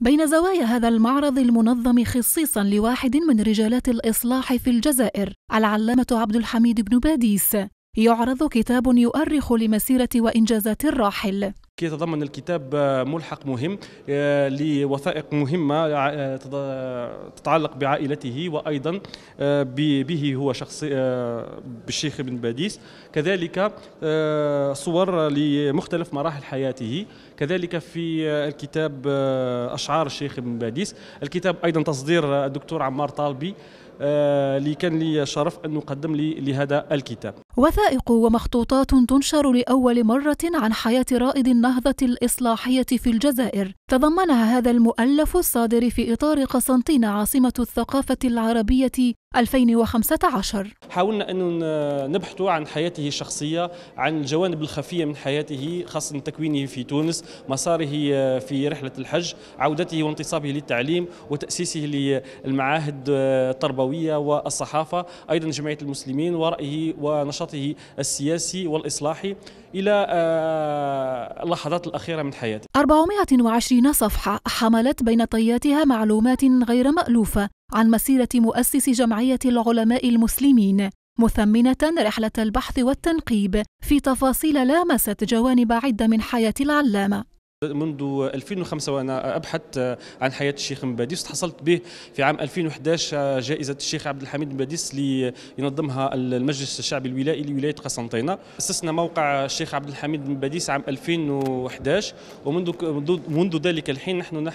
بين زوايا هذا المعرض المنظم خصيصا لواحد من رجالات الإصلاح في الجزائر العلامة عبد الحميد بن باديس يعرض كتاب يؤرخ لمسيرة وإنجازات الراحل يتضمن الكتاب آه، ملحق مهم آه، لوثائق مهمة آه، تتعلق بعائلته وأيضا به هو شخصي بالشيخ بن باديس كذلك صور لمختلف مراحل حياته كذلك في الكتاب أشعار الشيخ بن باديس الكتاب أيضا تصدير الدكتور عمار طالبي اللي كان لي شرف أن نقدم لي لهذا الكتاب وثائق ومخطوطات تنشر لأول مرة عن حياة رائد النهضة الإصلاحية في الجزائر تضمنها هذا المؤلف الصادر في إطار قسنطينة عاصمة الثقافة العربية 2015 حاولنا أن نبحثوا عن حياته الشخصية عن الجوانب الخفية من حياته خاصة تكوينه في تونس مساره في رحلة الحج عودته وانتصابه للتعليم وتأسيسه للمعاهد التربوية والصحافة أيضا جمعية المسلمين ورأيه ونشاطه السياسي والإصلاحي إلى آه، اللحظات الأخيرة من حياته 420 صفحة حملت بين طياتها معلومات غير مألوفة عن مسيرة مؤسس جمعية العلماء المسلمين مثمنة رحلة البحث والتنقيب في تفاصيل لامست جوانب عدة من حياة العلامة منذ 2005 وانا ابحث عن حياه الشيخ مباديس تحصلت به في عام 2011 جائزه الشيخ عبد الحميد مباديس لينظمها المجلس الشعبي الولائي لولايه قسنطينه اسسنا موقع الشيخ عبد الحميد مباديس عام 2011 ومنذ منذ ذلك الحين نحن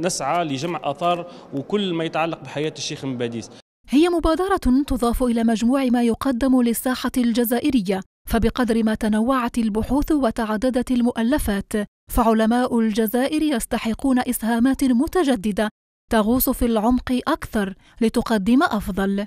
نسعى لجمع اثار وكل ما يتعلق بحياه الشيخ مباديس هي مبادرة تضاف إلى مجموع ما يقدم للساحة الجزائرية فبقدر ما تنوعت البحوث وتعددت المؤلفات فعلماء الجزائر يستحقون اسهامات متجدده تغوص في العمق اكثر لتقدم افضل